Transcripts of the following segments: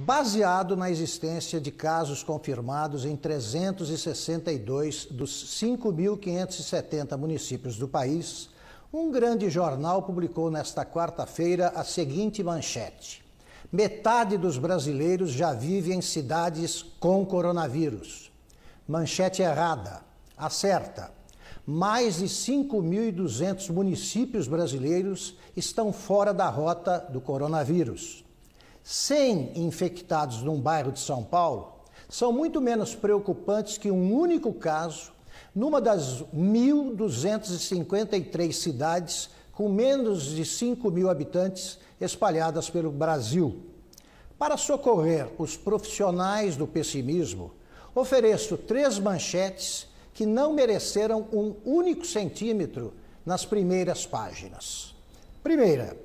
baseado na existência de casos confirmados em 362 dos 5.570 municípios do país, um grande jornal publicou nesta quarta-feira a seguinte manchete: Metade dos brasileiros já vive em cidades com coronavírus. Manchete errada, acerta. Mais de 5.200 municípios brasileiros estão fora da rota do coronavírus. 100 infectados num bairro de São Paulo são muito menos preocupantes que um único caso numa das 1.253 cidades com menos de 5 mil habitantes espalhadas pelo Brasil. Para socorrer os profissionais do pessimismo, ofereço três manchetes que não mereceram um único centímetro nas primeiras páginas. Primeira,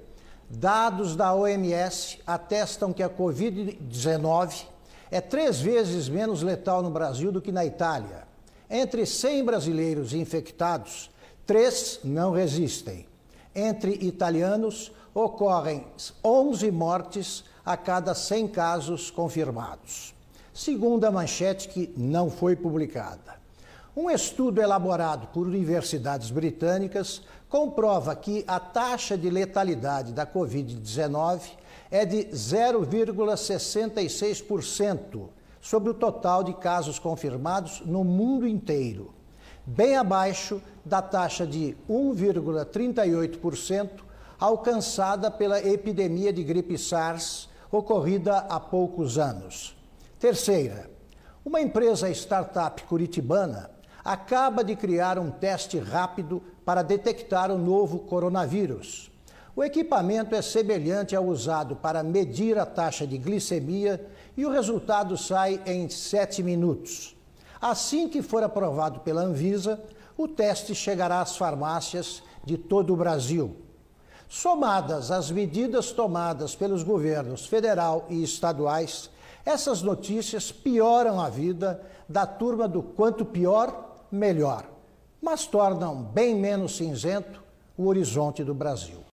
Dados da OMS atestam que a Covid-19 é três vezes menos letal no Brasil do que na Itália. Entre 100 brasileiros infectados, três não resistem. Entre italianos, ocorrem 11 mortes a cada 100 casos confirmados. Segunda manchete que não foi publicada. Um estudo elaborado por universidades britânicas comprova que a taxa de letalidade da Covid-19 é de 0,66% sobre o total de casos confirmados no mundo inteiro, bem abaixo da taxa de 1,38% alcançada pela epidemia de gripe SARS ocorrida há poucos anos. Terceira, uma empresa startup curitibana acaba de criar um teste rápido para detectar o novo coronavírus. O equipamento é semelhante ao usado para medir a taxa de glicemia e o resultado sai em 7 minutos. Assim que for aprovado pela Anvisa, o teste chegará às farmácias de todo o Brasil. Somadas às medidas tomadas pelos governos federal e estaduais, essas notícias pioram a vida da turma do quanto pior, melhor, mas tornam bem menos cinzento o horizonte do Brasil.